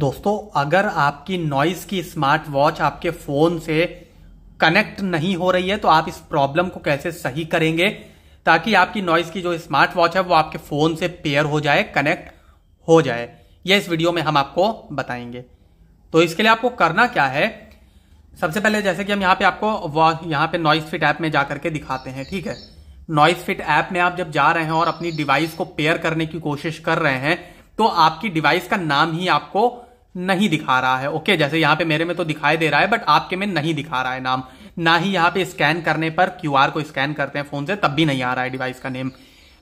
दोस्तों अगर आपकी नॉइज की स्मार्ट वॉच आपके फोन से कनेक्ट नहीं हो रही है तो आप इस प्रॉब्लम को कैसे सही करेंगे ताकि आपकी नॉइज की जो स्मार्ट वॉच है वो आपके फोन से पेयर हो जाए कनेक्ट हो जाए यह इस वीडियो में हम आपको बताएंगे तो इसके लिए आपको करना क्या है सबसे पहले जैसे कि हम यहाँ पे आपको यहाँ पे नॉइस फिट ऐप में जा करके दिखाते हैं ठीक है नॉइस फिट ऐप में आप जब जा रहे हैं और अपनी डिवाइस को पेयर करने की कोशिश कर रहे हैं तो आपकी डिवाइस का नाम ही आपको नहीं दिखा रहा है ओके जैसे यहाँ पे मेरे में तो दिखाई दे रहा है बट आपके में नहीं दिखा रहा है नाम ना ही यहाँ पे स्कैन करने पर क्यू को स्कैन करते हैं फोन से तब भी नहीं आ रहा है डिवाइस का नेम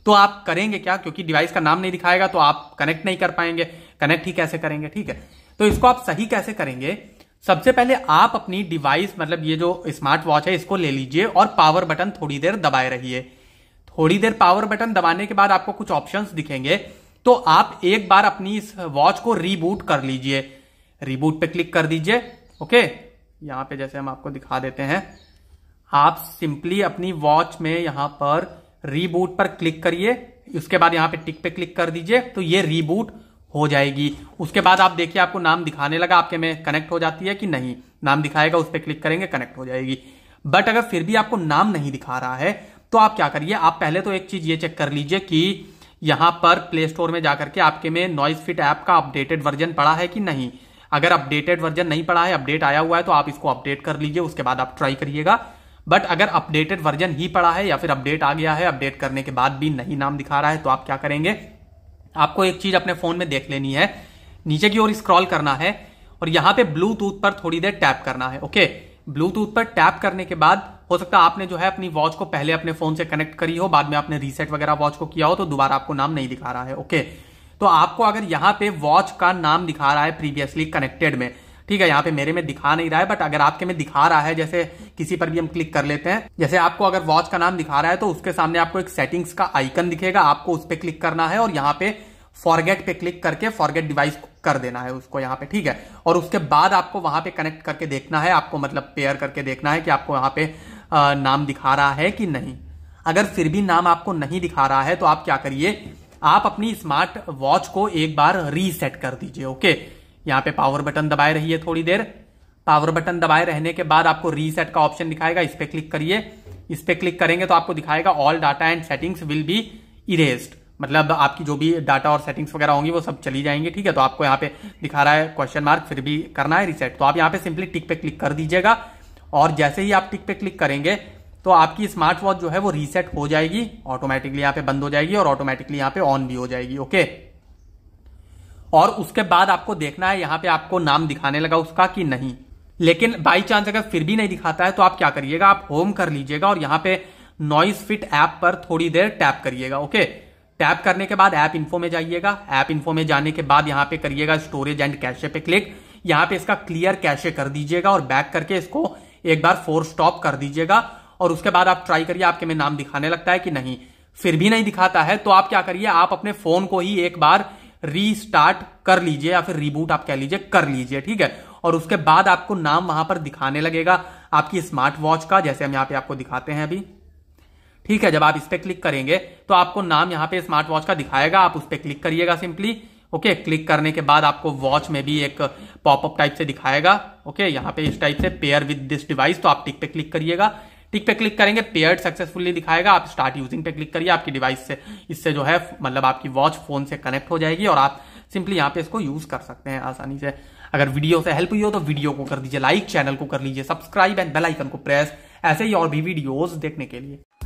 तो आप करेंगे क्या क्योंकि डिवाइस का नाम नहीं दिखाएगा तो आप कनेक्ट नहीं कर पाएंगे कनेक्ट ही कैसे करेंगे ठीक है तो इसको आप सही कैसे करेंगे सबसे पहले आप अपनी डिवाइस मतलब ये जो स्मार्ट वॉच है इसको ले लीजिए और पावर बटन थोड़ी देर दबाए रहिए थोड़ी देर पावर बटन दबाने के बाद आपको कुछ ऑप्शंस दिखेंगे तो आप एक बार अपनी इस वॉच को रीबूट कर लीजिए रीबूट पे क्लिक कर दीजिए ओके यहां पे जैसे हम आपको दिखा देते हैं आप सिंपली अपनी वॉच में यहां पर रीबूट पर क्लिक करिए उसके बाद यहां पे टिक पे क्लिक कर दीजिए तो ये रीबूट हो जाएगी उसके बाद आप देखिए आपको नाम दिखाने लगा आपके में कनेक्ट हो जाती है कि नहीं नाम दिखाएगा उस पर क्लिक करेंगे कनेक्ट हो जाएगी बट अगर फिर भी आपको नाम नहीं दिखा रहा है तो आप क्या करिए आप पहले तो एक चीज ये चेक कर लीजिए कि यहां पर प्ले स्टोर में जाकर के आपके में नॉइज फिट ऐप का अपडेटेड वर्जन पड़ा है कि नहीं अगर अपडेटेड वर्जन नहीं पड़ा है अपडेट आया हुआ है तो आप इसको अपडेट कर लीजिए उसके बाद आप ट्राई करिएगा बट अगर अपडेटेड वर्जन ही पड़ा है या फिर अपडेट आ गया है अपडेट करने के बाद भी नहीं नाम दिखा रहा है तो आप क्या करेंगे आपको एक चीज अपने फोन में देख लेनी है नीचे की ओर स्क्रॉल करना है और यहां पे ब्लूटूथ पर थोड़ी देर टैप करना है ओके ब्लूटूथ पर टैप करने के बाद हो सकता है आपने जो है अपनी वॉच को पहले अपने फोन से कनेक्ट करी हो बाद में आपने रीसेट वगैरह वॉच को किया हो तो दोबारा आपको नाम नहीं दिखा रहा है ओके तो आपको अगर यहाँ पे वॉच का नाम दिखा रहा है प्रीवियसली कनेक्टेड में ठीक है यहाँ पे मेरे में दिखा नहीं रहा है बट अगर आपके में दिखा रहा है जैसे किसी पर भी हम क्लिक कर लेते हैं जैसे आपको अगर वॉच का नाम दिखा रहा है तो उसके सामने आपको एक सेटिंग्स का आइकन दिखेगा आपको उस पर क्लिक करना है और यहाँ पे फॉरगेट पे क्लिक करके फॉरगेट डिवाइस कर देना है उसको यहाँ पे ठीक है और उसके बाद आपको वहां पे कनेक्ट करके देखना है आपको मतलब पेयर करके देखना है कि आपको वहां पे नाम दिखा रहा है कि नहीं अगर फिर भी नाम आपको नहीं दिखा रहा है तो आप क्या करिए आप अपनी स्मार्ट वॉच को एक बार रीसेट कर दीजिए ओके यहाँ पे पावर बटन दबाए रहिए थोड़ी देर पावर बटन दबाए रहने के बाद आपको रीसेट का ऑप्शन दिखाएगा इस पर क्लिक करिए इस पर क्लिक करेंगे तो आपको दिखाएगा all data and settings will be erased मतलब आपकी जो भी डाटा और सेटिंग्स वगैरह होंगी वो सब चली जाएंगे ठीक है तो आपको यहाँ पे दिखा रहा है क्वेश्चन मार्क फिर भी करना है रिसेट तो आप यहाँ पे सिंपली टिक पे क्लिक कर दीजिएगा और जैसे ही आप टिक पे क्लिक करेंगे तो आपकी स्मार्ट वॉच जो है वो रीसेट हो जाएगी ऑटोमेटिकली यहां पे बंद हो जाएगी और ऑटोमेटिकली यहां पे ऑन भी हो जाएगी ओके और उसके बाद आपको देखना है यहां पे आपको नाम दिखाने लगा उसका कि नहीं लेकिन बाई चांस अगर फिर भी नहीं दिखाता है तो आप क्या करिएगा आप होम कर लीजिएगा और यहां पे नॉइस फिट ऐप पर थोड़ी देर टैप करिएगा ओके टैप करने के बाद ऐप इन्फो में जाइएगा ऐप इन्फो में जाने के बाद यहां पे करिएगा स्टोरेज एंड कैशे पे क्लिक यहां पे इसका क्लियर कैशे कर दीजिएगा और बैक करके इसको एक बार फोर स्टॉप कर दीजिएगा और उसके बाद आप ट्राई करिए आपके में नाम दिखाने लगता है कि नहीं फिर भी नहीं दिखाता है तो आप क्या करिए आप अपने फोन को ही एक बार रीस्टार्ट कर लीजिए या फिर रिबूट आप कह लीजिए कर लीजिए ठीक है और उसके बाद आपको नाम वहां पर दिखाने लगेगा आपकी स्मार्ट वॉच का जैसे हम यहाँ पे आपको दिखाते हैं अभी ठीक है जब आप इस पर क्लिक करेंगे तो आपको नाम यहाँ पे स्मार्ट वॉच का दिखाएगा आप उस पर क्लिक करिएगा सिंपली ओके क्लिक करने के बाद आपको वॉच में भी एक पॉपअप टाइप से दिखाएगा ओके यहाँ पे इस टाइप से पेयर विद दिस डिवाइस तो आप टिक पे क्लिक करिएगा टिक पे क्लिक करेंगे पेयर सक्सेसफुली दिखाएगा आप स्टार्ट यूजिंग पे क्लिक करिए आपकी डिवाइस से इससे जो है मतलब आपकी वॉच फोन से कनेक्ट हो जाएगी और आप सिंपली यहाँ पे इसको यूज कर सकते हैं आसानी से अगर वीडियो से हेल्प हुई हो तो वीडियो को कर दीजिए लाइक चैनल को कर लीजिए सब्सक्राइब एंड बेलाइकन को प्रेस ऐसे ही और भी वीडियोज देखने के लिए